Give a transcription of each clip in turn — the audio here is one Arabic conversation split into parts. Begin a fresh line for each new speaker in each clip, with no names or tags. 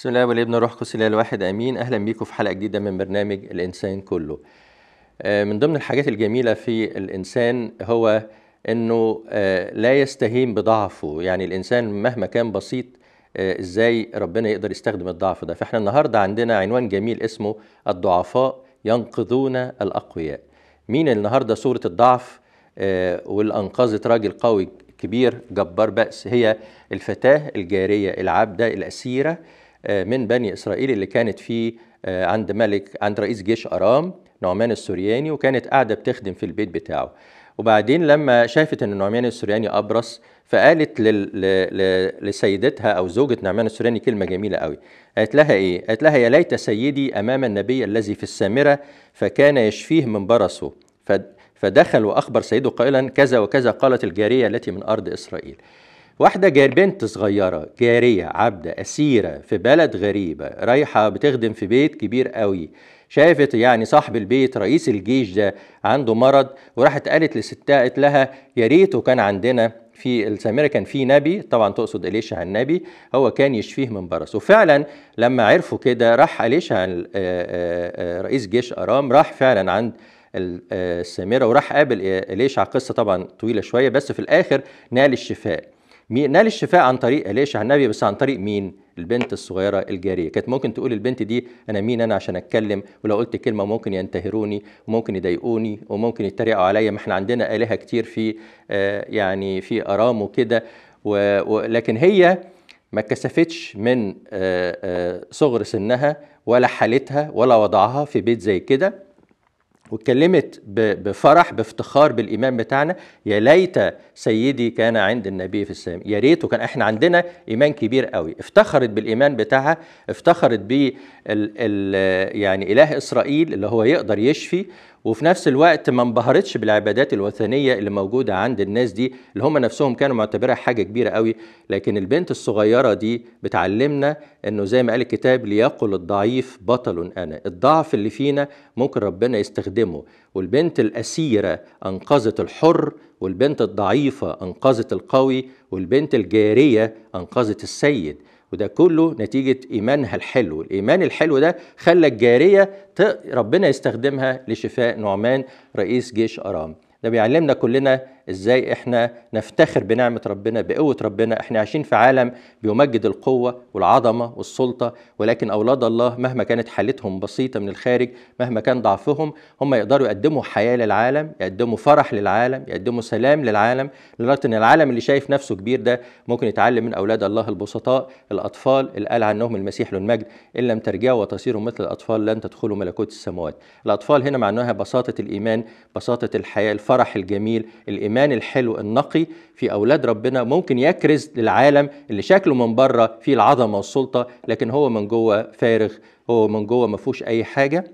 بسم الله والابن روح قدس الواحد امين اهلا بيكم في حلقه جديده من برنامج الانسان كله آه، من ضمن الحاجات الجميله في الانسان هو انه آه، لا يستهين بضعفه يعني الانسان مهما كان بسيط آه، ازاي ربنا يقدر يستخدم الضعف ده فاحنا النهارده عندنا عنوان جميل اسمه الضعفاء ينقذون الاقوياء مين النهارده صوره الضعف واللي انقذت راجل قوي كبير جبار بأس هي الفتاة الجارية العبدة الأسيرة آه، من بني إسرائيل اللي كانت في آه، عند ملك عند رئيس جيش أرام نعمان السورياني وكانت قاعدة بتخدم في البيت بتاعه وبعدين لما شافت ان نعمان السورياني ابرص فقالت لسيدتها او زوجة نعمان السورياني كلمة جميلة قوي قالت لها ايه؟ قالت لها يا ليت سيدي امام النبي الذي في السامرة فكان يشفيه من برصه فدخل واخبر سيده قائلا كذا وكذا قالت الجارية التي من ارض اسرائيل واحدة جار بنت صغيرة جارية عبدة أسيرة في بلد غريبة رايحة بتخدم في بيت كبير قوي شافت يعني صاحب البيت رئيس الجيش ده عنده مرض وراحت قالت لستها قالت لها يا ريته كان عندنا في السامرة كان في نبي طبعا تقصد إليشا عن النبي هو كان يشفيه من برس وفعلا لما عرفوا كده راح عن آه، آه، آه، رئيس جيش أرام راح فعلا عند السامرة وراح قابل على قصة طبعا طويلة شوية بس في الآخر نال الشفاء نال الشفاء عن طريق ليش عن النبي بس عن طريق مين البنت الصغيرة الجارية كانت ممكن تقول البنت دي أنا مين أنا عشان أتكلم ولو قلت كلمة ممكن ينتهروني وممكن يضايقوني وممكن يتريقوا عليا ما احنا عندنا آلهة كتير في آه، يعني في آرام وكده ولكن هي ما اتكسفتش من آه، آه، صغر سنها ولا حالتها ولا وضعها في بيت زي كده واتكلمت بفرح بافتخار بالإيمان بتاعنا يا ليت سيدي كان عند النبي في السلام يا ريت وكان احنا عندنا إيمان كبير قوي افتخرت بالإيمان بتاعها افتخرت ب يعني إله إسرائيل اللي هو يقدر يشفي وفي نفس الوقت ما انبهرتش بالعبادات الوثنيه اللي موجوده عند الناس دي اللي هم نفسهم كانوا معتبرها حاجه كبيره قوي لكن البنت الصغيره دي بتعلمنا انه زي ما قال الكتاب ليقل الضعيف بطل انا الضعف اللي فينا ممكن ربنا يستخدمه والبنت الاسيره انقذت الحر والبنت الضعيفه انقذت القوي والبنت الجاريه انقذت السيد وده كله نتيجة إيمانها الحلو الإيمان الحلو ده خلى الجارية ربنا يستخدمها لشفاء نعمان رئيس جيش أرام ده بيعلمنا كلنا ازاي احنا نفتخر بنعمه ربنا بقوه ربنا احنا عايشين في عالم بيمجد القوه والعظمه والسلطه ولكن اولاد الله مهما كانت حالتهم بسيطه من الخارج مهما كان ضعفهم هم يقدروا يقدموا حياه للعالم يقدموا فرح للعالم يقدموا سلام للعالم لدرجه ان العالم اللي شايف نفسه كبير ده ممكن يتعلم من اولاد الله البسطاء الاطفال اللي قال عنهم المسيح له المجد ان لم ترجعوا وتصيروا مثل الاطفال لن تدخلوا ملكوت السماوات الاطفال هنا معناها بساطه الايمان بساطه الحياه الفرح الجميل الايمان الايمان الحلو النقي في اولاد ربنا ممكن يكرز للعالم اللي شكله من بره فيه العظمه والسلطه لكن هو من جوه فارغ هو من جوه ما فيهوش اي حاجه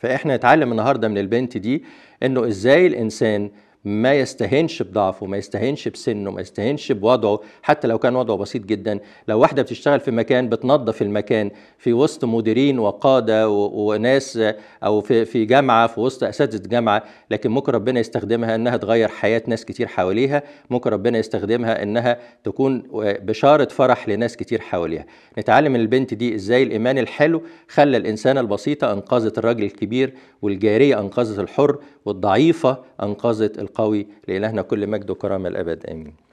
فاحنا نتعلم النهارده من البنت دي انه ازاي الانسان ما يستهينش بضعفه ما يستهينش بسنه ما يستهينش بوضعه حتى لو كان وضعه بسيط جدا لو واحدة بتشتغل في مكان بتنظف المكان في وسط مديرين وقادة وناس أو في, في جامعة في وسط أساتذة جامعة لكن ممكن ربنا يستخدمها أنها تغير حياة ناس كتير حواليها ممكن ربنا يستخدمها أنها تكون بشارة فرح لناس كتير حواليها نتعلم من البنت دي إزاي الإيمان الحلو خلى الإنسانة البسيطة أنقذت الراجل الكبير والجارية أنقذت الحر والضعيفة أنقذت القوي لإلهنا كل مجد وكرامة الأبد آمين